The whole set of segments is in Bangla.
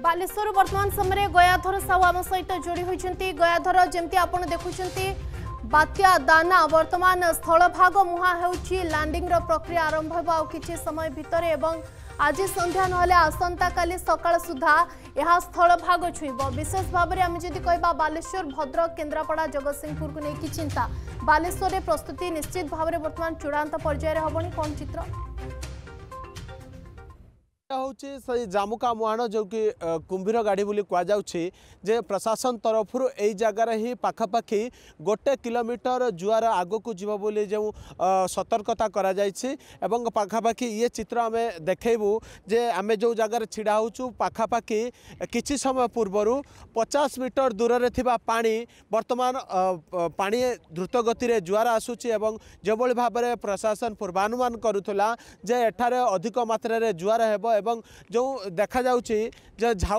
ବାଲେଶ୍ୱର ବର୍ତ୍ତମାନ ସମୟରେ ଗୟାଧର ସାହୁ ଆମ ସହିତ ଯୋଡ଼ି ହୋଇଛନ୍ତି ଗୟାଧର ଯେମିତି ଆପଣ ଦେଖୁଛନ୍ତି ବାତ୍ୟା ଦାନା ବର୍ତ୍ତମାନ ସ୍ଥଳଭାଗ ମୁହାଁ ହେଉଛି ଲ୍ୟାଣ୍ଡିଂର ପ୍ରକ୍ରିୟା ଆରମ୍ଭ ହେବ ଆଉ କିଛି ସମୟ ଭିତରେ ଏବଂ আজি সন্ধ্যা নহলে আসন্তকালি সকাল সুদ্ধা এহা স্থলভাগ ছুইব বিশেষ ভাবে আমি যদি কহবা বালেশ্বর ভদ্রক কেন্দ্রাপড়া জগৎসিংহপুরকে নিয়ে চিন্তা বালেশ্বরের প্রস্তুতি নিশ্চিত ভাবে বর্তমান চূড়ান্ত পর্যায়ে হবনি কোন চিত্র ହେଉଛି ସେଇ ଜାମୁକା ମୁହାଣ ଯେଉଁକି କୁମ୍ଭୀର ଗାଡ଼ି ବୋଲି କୁହାଯାଉଛି ଯେ ପ୍ରଶାସନ ତରଫରୁ ଏଇ ଜାଗାରେ ହିଁ ପାଖାପାଖି ଗୋଟେ କିଲୋମିଟର ଜୁଆର ଆଗକୁ ଯିବ ବୋଲି ଯେଉଁ ସତର୍କତା କରାଯାଇଛି ଏବଂ ପାଖାପାଖି ଇଏ ଚିତ୍ର ଆମେ ଦେଖେଇବୁ ଯେ ଆମେ ଯେଉଁ ଜାଗାରେ ଛିଡ଼ା ହେଉଛୁ ପାଖାପାଖି କିଛି ସମୟ ପୂର୍ବରୁ ପଚାଶ ମିଟର ଦୂରରେ ଥିବା ପାଣି ବର୍ତ୍ତମାନ ପାଣି ଦ୍ରୁତ ଗତିରେ ଜୁଆର ଆସୁଛି ଏବଂ ଯେଭଳି ଭାବରେ ପ୍ରଶାସନ ପୂର୍ବାନୁମାନ କରୁଥିଲା ଯେ ଏଠାରେ ଅଧିକ ମାତ୍ରାରେ ଜୁଆର ହେବ एवं जो देखा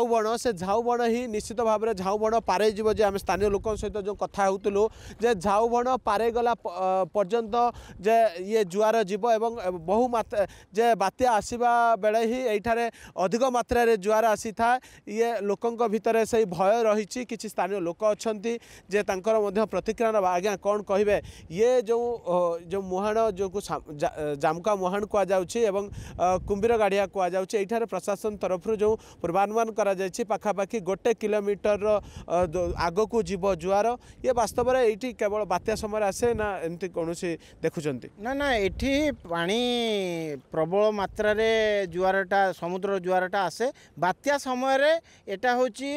बण से झाऊ बण ही निश्चित भाव में झाऊ बण पारे जी आम स्थानीय लोक सहित जो कथा हो झाऊबण पारे गला पर्यत जे ये जुआर जीव एवं बहु मात जे बात्या आसवा बेले ही ये अधिक मात्र जुआर आसी था ये लोकों भितर से भय रही कि स्थानीय लोक अच्छा जे तर प्रतिक्रिया आज्ञा कौन कहे ये जो जो मुहाण जो जामुका मुहाण कहु कुंभीर गाड़िया कह ହେଉଛି ଏଇଠାରେ ପ୍ରଶାସନ ତରଫରୁ ଯେଉଁ ପୂର୍ବାନୁମାନ କରାଯାଇଛି ପାଖାପାଖି ଗୋଟେ କିଲୋମିଟରର ଆଗକୁ ଯିବ ଜୁଆର ଇଏ ବାସ୍ତବରେ ଏଇଠି କେବଳ ବାତ୍ୟା ସମୟରେ ଆସେ ନା ଏମିତି କୌଣସି ଦେଖୁଛନ୍ତି ନା ନା ଏଠି ପାଣି ପ୍ରବଳ ମାତ୍ରାରେ ଜୁଆରଟା ସମୁଦ୍ର ଜୁଆରଟା ଆସେ ବାତ୍ୟା ସମୟରେ ଏଇଟା ହେଉଛି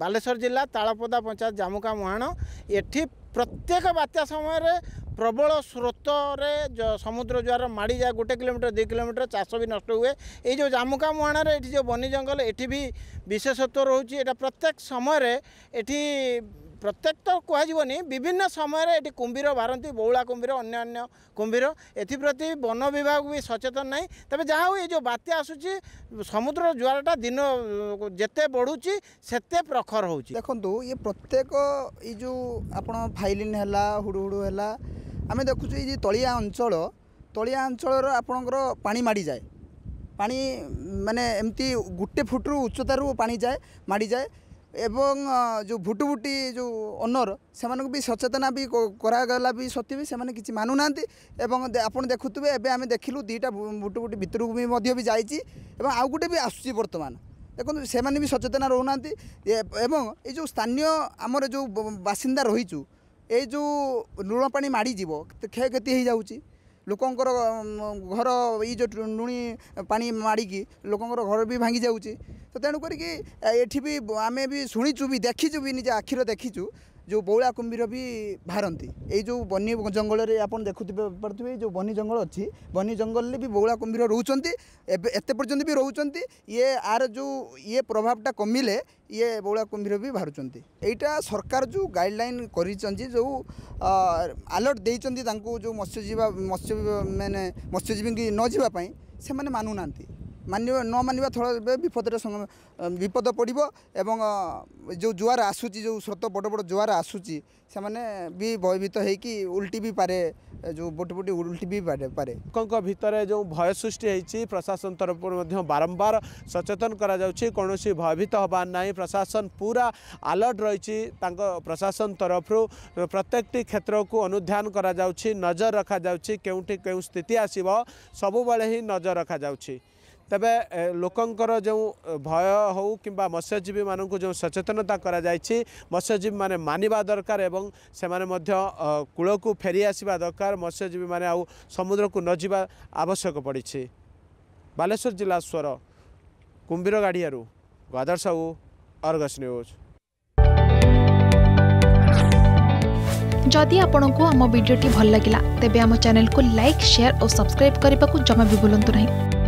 ବାଲେଶ୍ୱର ଜିଲ୍ଲା ତାଳପଦା ପଞ୍ଚାୟତ ଜାମୁକା ମୁହାଣ ଏଠି ପ୍ରତ୍ୟେକ ବାତ୍ୟା ସମୟରେ ପ୍ରବଳ ସ୍ରୋତରେ ସମୁଦ୍ର ଜୁଆର ମାଡ଼ିଯାଏ ଗୋଟେ କିଲୋମିଟର ଦୁଇ କିଲୋମିଟର ଚାଷ ବି ନଷ୍ଟ ହୁଏ ଏଇ ଯେଉଁ ଜାମୁକା ମୁହାଣରେ ଏଠି ଯେଉଁ ବନି ଜଙ୍ଗଲ ଏଠି ବି ବିଶେଷତ୍ୱ ରହୁଛି ଏଇଟା ପ୍ରତ୍ୟେକ ସମୟରେ ଏଠି প্রত্যেক তো কুহযনি বিভিন্ন সময়ের এটি কুম্ভীর বাহারতি বৌলা কুম্ভীর অন্যান্য কুম্ভীর এথিপ্রতি বন বিভাগ বি সচেতন নাই তবে যা হোক এই যে বাত্যা আসুচি সমুদ্র জোয়ারটা দিন যেতে বড়ুচি সেতে প্রখর হচ্ছে দেখুন ইয়ে প্রত্যেক এই যে আপনার ফাইলিন হেলা হুড়ুহুড়ু হেলা আমি দেখুছু এই যে তলিয়া অঞ্চল তলিয়া অঞ্চলর আপনার পানি মাড়ি যায় পানি মানে এমতি গোটে ফুটরু উচ্চতারু পানি যায় মাড়ি যায় ଏବଂ ଯେଉଁ ଭୁଟୁଭୁଟି ଯେଉଁ ଓନର୍ ସେମାନଙ୍କୁ ବି ସଚେତନା ବି କରାଗଲା ବି ସତ୍ତ୍ୱେ ବି ସେମାନେ କିଛି ମାନୁନାହାନ୍ତି ଏବଂ ଆପଣ ଦେଖୁଥିବେ ଏବେ ଆମେ ଦେଖିଲୁ ଦୁଇଟା ଭୁଟୁଭୁଟି ଭିତରକୁ ବି ମଧ୍ୟ ବି ଯାଇଛି ଏବଂ ଆଉ ଗୋଟେ ବି ଆସୁଛି ବର୍ତ୍ତମାନ ଦେଖନ୍ତୁ ସେମାନେ ବି ସଚେତନା ରହୁନାହାନ୍ତି ଏବଂ ଏଇ ଯେଉଁ ସ୍ଥାନୀୟ ଆମର ଯେଉଁ ବାସିନ୍ଦା ରହିଛୁ ଏଇ ଯେଉଁ ଲୁଣ ପାଣି ମାଡ଼ିଯିବ କ୍ଷୟକ୍ଷତି ହେଇଯାଉଛି ଲୋକଙ୍କର ଘର ଏଇ ଯେଉଁ ଲୁଣି ପାଣି ମାଡ଼ିକି ଲୋକଙ୍କର ଘର ବି ଭାଙ୍ଗି ଯାଉଛି ତ ତେଣୁ କରିକି ଏଠି ବି ଆମେ ବି ଶୁଣିଛୁ ବି ଦେଖିଛୁ ବି ନିଜ ଆଖିର ଦେଖିଛୁ ଯେଉଁ ବଉଳା କୁମ୍ଭୀର ବି ବାହାରନ୍ତି ଏଇ ଯେଉଁ ବନ୍ୟ ଜଙ୍ଗଲରେ ଆପଣ ଦେଖୁଥିବେ ପାରୁଥିବେ ଯେଉଁ ବନ୍ୟ ଜଙ୍ଗଲ ଅଛି ବନ୍ୟ ଜଙ୍ଗଲରେ ବି ବଉଳା କୁମ୍ଭୀର ରହୁଛନ୍ତି ଏବେ ଏତେ ପର୍ଯ୍ୟନ୍ତ ବି ରହୁଛନ୍ତି ଇଏ ଆର ଯେଉଁ ଇଏ ପ୍ରଭାବଟା କମିଲେ ଇଏ ବଉଳା କୁମ୍ଭୀର ବି ବାହାରୁଛନ୍ତି ଏଇଟା ସରକାର ଯେଉଁ ଗାଇଡ଼ଲାଇନ୍ କରିଛନ୍ତି ଯେଉଁ ଆଲର୍ଟ ଦେଇଛନ୍ତି ତାଙ୍କୁ ଯେଉଁ ମତ୍ସ୍ୟଜୀବୀ ମାନେ ମତ୍ସ୍ୟଜୀବୀକି ନ ଯିବା ପାଇଁ ସେମାନେ ମାନୁନାହାନ୍ତି ମାନିବା ନ ମାନିବା ଫଳରେ ବିପଦରେ ବିପଦ ପଡ଼ିବ ଏବଂ ଯେଉଁ ଜୁଆର ଆସୁଛି ଯେଉଁ ସ୍ରୋତ ବଡ଼ ବଡ଼ ଜୁଆର ଆସୁଛି ସେମାନେ ବି ଭୟଭୀତ ହେଇକି ଉଲ୍ଟି ବି ପାରେ ଯେଉଁ ବୋଟି ବୋଟି ଉଲ୍ଟି ବି ପାରେ ପାରେ ଲୋକଙ୍କ ଭିତରେ ଯେଉଁ ଭୟ ସୃଷ୍ଟି ହେଇଛି ପ୍ରଶାସନ ତରଫରୁ ମଧ୍ୟ ବାରମ୍ବାର ସଚେତନ କରାଯାଉଛି କୌଣସି ଭୟଭୀତ ହେବାର ନାହିଁ ପ୍ରଶାସନ ପୁରା ଆଲର୍ଟ ରହିଛି ତାଙ୍କ ପ୍ରଶାସନ ତରଫରୁ ପ୍ରତ୍ୟେକଟି କ୍ଷେତ୍ରକୁ ଅନୁଧ୍ୟାନ କରାଯାଉଛି ନଜର ରଖାଯାଉଛି କେଉଁଠି କେଉଁ ସ୍ଥିତି ଆସିବ ସବୁବେଳେ ହିଁ ନଜର ରଖାଯାଉଛି তবে লোকঙ্কর যে ভয় হো কিংবা মৎস্যজীবী মানুষ যে সচেতনতা করা যাই মৎস্যজীবী মানে মানবা দরকার এবং সে কূলক ফেরি আসবা দরকার মৎস্যজীবী মানে ন নযা আবশ্যক পড়ছে ବାଲେଶ୍ୱର ଜିଲ୍ଲା ସ୍ୱର କୁମ୍ଭୀର ଗାଡ଼ିଆରୁ গাদর ସାହୁ অর্গস নিউজ ଯଦି ଆପଣଙ୍କୁ ଆମ ଭିଡ଼ିଓଟି ଭଲ ଲାଗିଲା ତେବେ ଆମ ଚ୍ୟାନେଲକୁ ଲାଇକ୍ ସେୟାର ও ସବସ୍କ୍ରାଇବ୍ କରିବାକୁ জমা বি ଭୁଲନ୍ତୁ ନାହିଁ